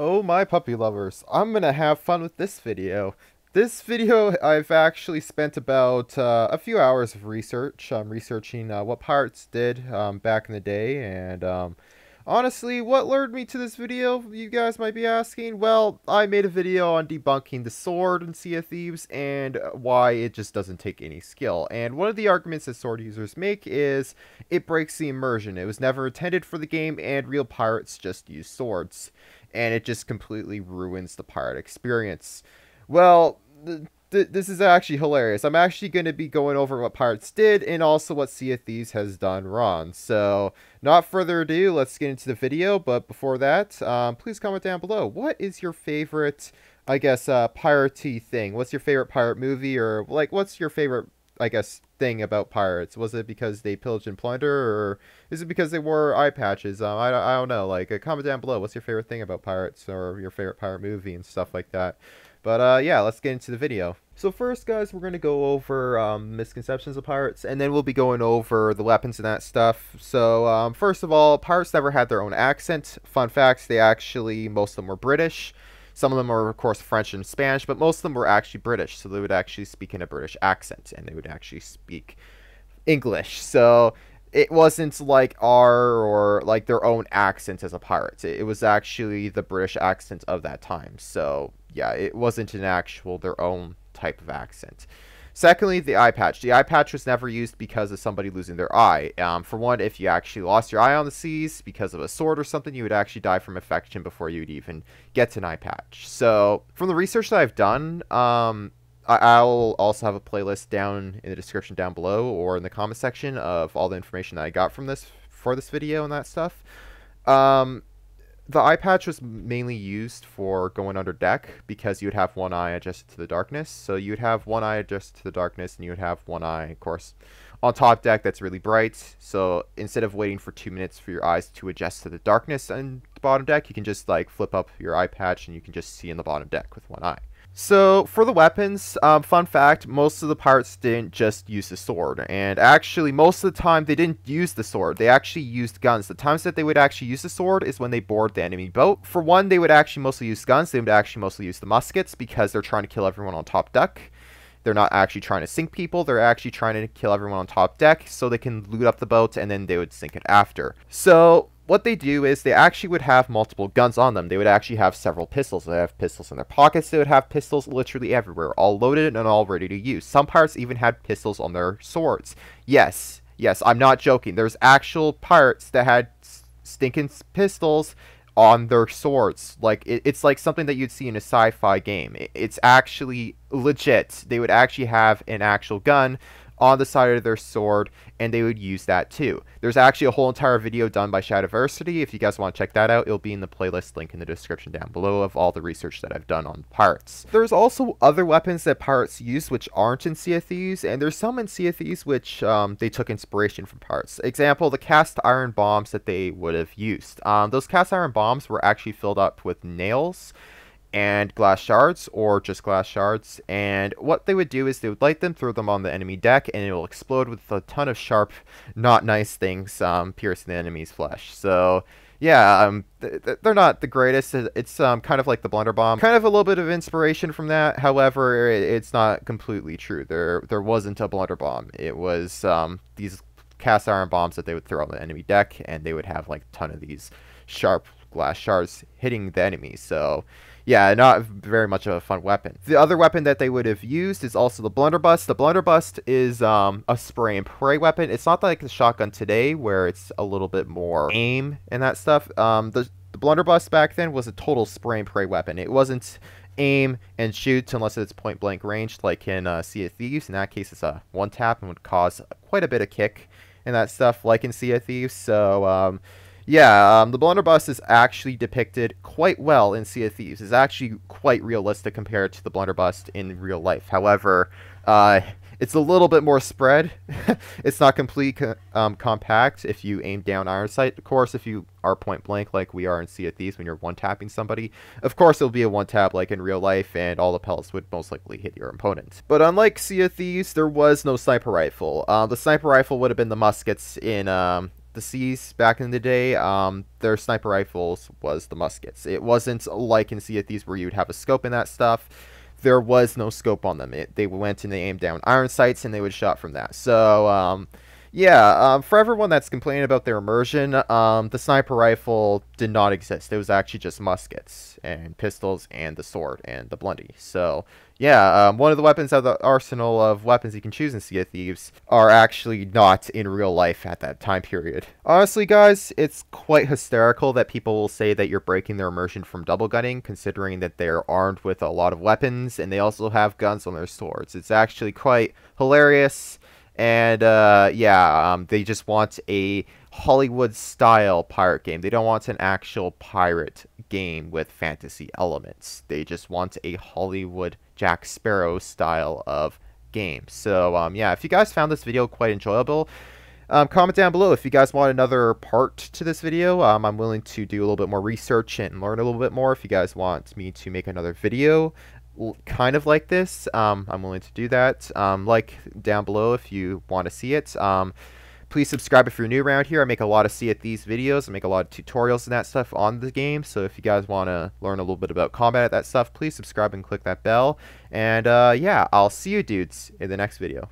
Oh my puppy lovers, I'm gonna have fun with this video. This video, I've actually spent about uh, a few hours of research, um, researching uh, what pirates did um, back in the day, and um, honestly, what lured me to this video, you guys might be asking? Well, I made a video on debunking the sword in Sea of Thieves, and why it just doesn't take any skill, and one of the arguments that sword users make is, it breaks the immersion, it was never intended for the game, and real pirates just use swords and it just completely ruins the pirate experience. Well, th th this is actually hilarious. I'm actually going to be going over what pirates did and also what Sea of Thieves has done wrong. So, not further ado, let's get into the video. But before that, um, please comment down below. What is your favorite, I guess, uh, piratey thing? What's your favorite pirate movie or, like, what's your favorite, I guess, thing about pirates? Was it because they pillage and plunder, or is it because they wore eye patches? Um, I, I don't know. Like, uh, comment down below. What's your favorite thing about pirates, or your favorite pirate movie and stuff like that? But uh, yeah, let's get into the video. So first, guys, we're going to go over um, misconceptions of pirates, and then we'll be going over the weapons and that stuff. So um, first of all, pirates never had their own accent. Fun facts, they actually, most of them were British. Some of them were, of course, French and Spanish, but most of them were actually British, so they would actually speak in a British accent, and they would actually speak English. So it wasn't like our or like their own accent as a pirate. It, was actually the British accent of that time. So yeah, it wasn't an actual their own type of accent. Secondly, the eye patch. The eye patch was never used because of somebody losing their eye. Um, for one, if you actually lost your eye on the seas because of a sword or something, you would actually die from infection before you would even get an eye patch. So, from the research that I've done, um, I- will also have a playlist down in the description down below or in the comment section of all the information that I got from this for this video and that stuff. Um, the eye patch was mainly used for going under deck because you'd have one eye adjusted to the darkness. So you'd have one eye adjusted to the darkness, and you would have one eye, of course, on top deck that's really bright. So instead of waiting for two minutes for your eyes to adjust to the darkness on the bottom deck, you can just like flip up your eye patch and you can just see in the bottom deck with one eye. So for the weapons, um, fun fact, most of the pirates didn't just use the sword, and actually most of the time they didn't use the sword, they actually used guns. The times that they would actually use the sword is when they board the enemy boat. For one, they would actually mostly use guns, they would actually mostly use the muskets because they're trying to kill everyone on top deck. They're not actually trying to sink people, they're actually trying to kill everyone on top deck so they can loot up the boat and then they would sink it after. So what they do is they actually would have multiple guns on them. They would actually have several pistols. They have pistols in their pockets. They would have pistols literally everywhere, all loaded and all ready to use. Some pirates even had pistols on their swords. Yes, yes, I'm not joking. There's actual pirates that had stinking pistols on their swords. Like it, it's like something that you'd see in a sci-fi game. It, it's actually legit. They would actually have an actual gun on the side of their sword, and they would use that too. There's actually a whole entire video done by Shadowversity. If you guys want to check that out, it'll be in the playlist link in the description down below of all the research that I've done on pirates. There's also other weapons that pirates use which aren't in Sea and there's some in Sea which um, they took inspiration from pirates. Example, the cast iron bombs that they would have used. Um, those cast iron bombs were actually filled up with nails and glass shards or just glass shards and what they would do is they would light them throw them on the enemy deck and it will explode with a ton of sharp not nice things um, piercing the enemy's flesh so yeah um, th th they're not the greatest it's um, kind of like the bomb kind of a little bit of inspiration from that however it, it's not completely true there there wasn't a blunderbomb it was um, these cast iron bombs that they would throw on the enemy deck and they would have like a ton of these sharp glass shards hitting the enemy. So yeah, not very much of a fun weapon. The other weapon that they would have used is also the blunderbuss. The blunderbuss is um, a spray and pray weapon. It's not like the shotgun today, where it's a little bit more aim and that stuff. Um, the, the blunderbuss back then was a total spray and pray weapon. It wasn't aim and shoot unless it's point blank range, like in uh, Sea of Thieves. In that case, it's a one tap and would cause quite a bit of kick and that stuff, like in Sea of Thieves. So. Um, yeah, um, the blunderbuss is actually depicted quite well in Sea of Thieves. It's actually quite realistic compared to the blunderbuss in real life. However, uh, it's a little bit more spread. it's not complete um, compact if you aim down iron sight. Of course, if you are point blank like we are in Sea of Thieves when you're one tapping somebody, of course it'll be a one tap like in real life and all the pellets would most likely hit your opponent. But unlike Sea of Thieves, there was no sniper rifle. Uh, the sniper rifle would have been the muskets in um, the Cs back in the day, um, their sniper rifles was the muskets. It wasn't like in Sea of Thieves where you'd have a scope in that stuff. There was no scope on them. It, they went and they aimed down iron sights and they would shot from that. So um, yeah, um, for everyone that's complaining about their immersion, um, the sniper rifle did not exist. It was actually just muskets and pistols and the sword and the blunty. So, yeah, um, one of the weapons of the arsenal of weapons you can choose in Sea of Thieves are actually not in real life at that time period. Honestly, guys, it's quite hysterical that people will say that you're breaking their immersion from double gunning, considering that they're armed with a lot of weapons and they also have guns on their swords. It's actually quite hilarious and uh, yeah, um, they just want a Hollywood style pirate game. They don't want an actual pirate game with fantasy elements. They just want a Hollywood Jack Sparrow style of game. So um, yeah, if you guys found this video quite enjoyable, um, comment down below if you guys want another part to this video. Um, I'm willing to do a little bit more research and learn a little bit more if you guys want me to make another video kind of like this, um, I'm willing to do that. Um, like down below if you want to see it. Um, please subscribe if you're new around here. I make a lot of see at these videos. I make a lot of tutorials and that stuff on the game. So if you guys want to learn a little bit about combat at that stuff, please subscribe and click that bell. And uh, yeah, I'll see you dudes in the next video.